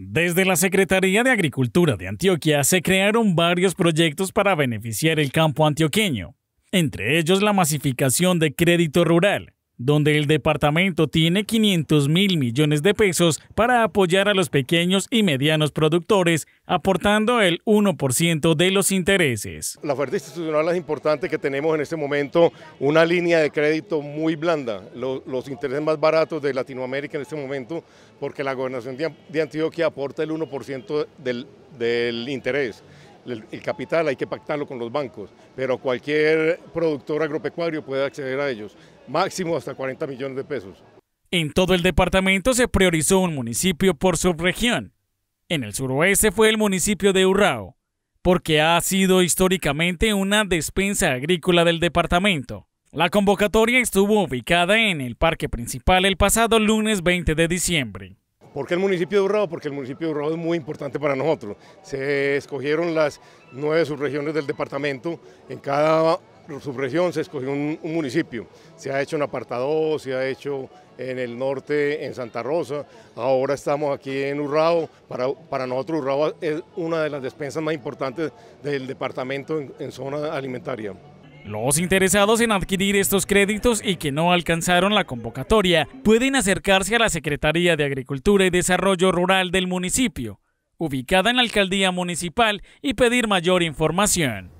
Desde la Secretaría de Agricultura de Antioquia se crearon varios proyectos para beneficiar el campo antioqueño, entre ellos la masificación de crédito rural, donde el departamento tiene 500 mil millones de pesos para apoyar a los pequeños y medianos productores, aportando el 1% de los intereses. La oferta institucional es importante que tenemos en este momento una línea de crédito muy blanda, los, intereses más baratos de Latinoamérica en este momento, porque la gobernación de Antioquia aporta el 1% del interés el, capital hay que pactarlo con los bancos, pero cualquier productor agropecuario puede acceder a ellos, máximo hasta 40 millones de pesos. En todo el departamento se priorizó un municipio por subregión. En el suroeste fue el municipio de Urrao, porque ha sido históricamente una despensa agrícola del departamento. La convocatoria estuvo ubicada en el Parque Principal el pasado lunes 20 de diciembre. ¿Por qué el municipio de Urrao? Porque el municipio de Urrao es muy importante para nosotros. Se escogieron las nueve subregiones del departamento, en cada subregión se escogió un, municipio. Se ha hecho en Apartado, se ha hecho en el norte, en Santa Rosa, ahora estamos aquí en Urrao. Para, nosotros Urrao es una de las despensas más importantes del departamento en zona alimentaria. Los interesados en adquirir estos créditos y que no alcanzaron la convocatoria pueden acercarse a la Secretaría de Agricultura y Desarrollo Rural del municipio, ubicada en la Alcaldía Municipal, y pedir mayor información.